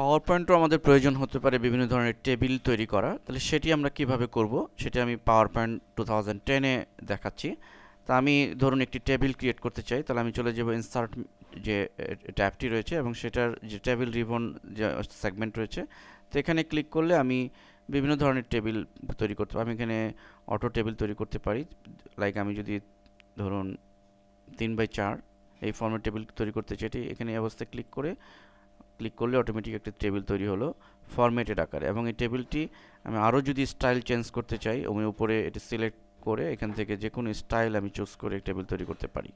পাওয়ার পয়েন্টও আমাদের প্রয়োজন হতে পারে বিভিন্ন ধরনের টেবিল তৈরি করা তাহলে সেটি আমরা কিভাবে করব সেটি আমি পাওয়ার পয়েন্ট টু থাউজেন্ড টেনে দেখাচ্ছি তা আমি ধরুন একটি টেবিল ক্রিয়েট করতে চাই তাহলে আমি চলে যাব ইনসার্ট যে ট্যাবটি রয়েছে এবং সেটার যে টেবিল রিবন যে সেগমেন্ট রয়েছে তো এখানে ক্লিক করলে আমি বিভিন্ন ধরনের টেবিল তৈরি করতে পারি আমি এখানে অটো টেবিল তৈরি করতে পারি লাইক আমি যদি ধরুন তিন বাই চার এই ফর্মের টেবিল তৈরি করতে চাই এখানে এখানে অবস্থায় ক্লিক করে ক্লিক করলে অটোমেটিক একটা টেবিল তৈরি হলো ফরম্যাটেড আকারে এবং এই টেবিলটি আমি আরও যদি স্টাইল চেঞ্জ করতে চাই আমি উপরে এটি সিলেক্ট করে এখান থেকে যে কোনো স্টাইল আমি চুজ করে টেবিল তৈরি করতে পারি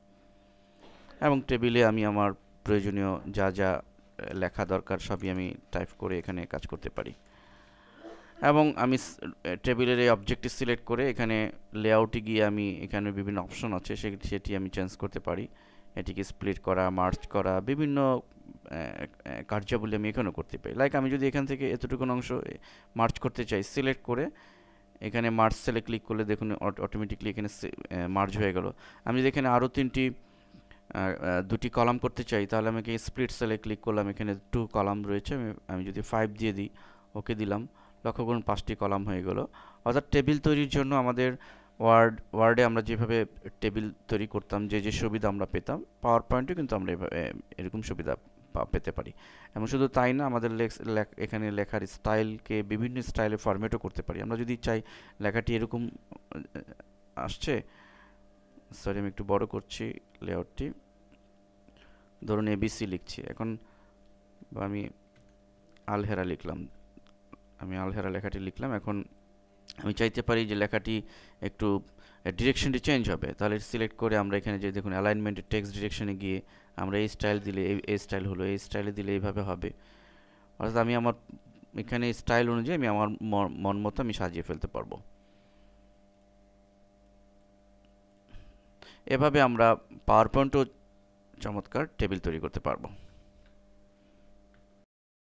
এবং টেবিলে আমি আমার প্রয়োজনীয় যা যা লেখা দরকার সবই আমি টাইপ করে এখানে কাজ করতে পারি এবং আমি টেবিলের এই অবজেক্টটি সিলেক্ট করে এখানে লেআউটে গিয়ে আমি এখানে বিভিন্ন অপশন আছে সেটি আমি চেঞ্জ করতে পারি এটিকে স্প্লিট করা মার্চ করা বিভিন্ন কার্যাবলী আমি এখানেও করতে পারি লাইক আমি যদি এখান থেকে এতটুকু অংশ মার্চ করতে চাই সিলেক্ট করে এখানে মার্চ সেলে ক্লিক করলে দেখুন অটোমেটিকলি এখানে মার্চ হয়ে গেল আমি যদি এখানে আরও তিনটি দুটি কলাম করতে চাই তাহলে আমাকে স্প্লিট সেলে ক্লিক করলাম এখানে টু কলাম রয়েছে আমি আমি যদি ফাইভ দিয়ে দিই ওকে দিলাম লক্ষ্য করুন পাঁচটি কলাম হয়ে গেল অর্থাৎ টেবিল তৈরির জন্য আমাদের ওয়ার্ড ওয়ার্ডে আমরা যেভাবে টেবিল তৈরি করতাম যে যে সুবিধা আমরা পেতাম পাওয়ার পয়েন্টেও কিন্তু আমরা এভাবে এরকম সুবিধা পেতে পারি এবং শুধু তাই না আমাদের এখানে লেখার স্টাইলকে বিভিন্ন স্টাইলে ফরম্যাটও করতে পারি আমরা যদি চাই লেখাটি এরকম আসছে সরি আমি একটু বড় করছি লেআউটটি ধরুন এবিসি লিখছি এখন আমি আলহেরা লিখলাম আমি আলহেরা লেখাটি লিখলাম এখন আমি চাইতে পারি যে লেখাটি একটু ডিরেকশনটি চেঞ্জ হবে তাহলে সিলেক্ট করে আমরা এখানে যে দেখুন অ্যালাইনমেন্টের টেক্সট ডিরেকশনে গিয়ে আমরা এই স্টাইল দিলে এই স্টাইল হলো এই স্টাইলে দিলে এইভাবে হবে অর্থাৎ আমি আমার এখানে স্টাইল অনুযায়ী আমি আমার মন মতো আমি সাজিয়ে ফেলতে পারবো এভাবে আমরা পাওয়ার পয়েন্টও চমৎকার টেবিল তৈরি করতে পারবো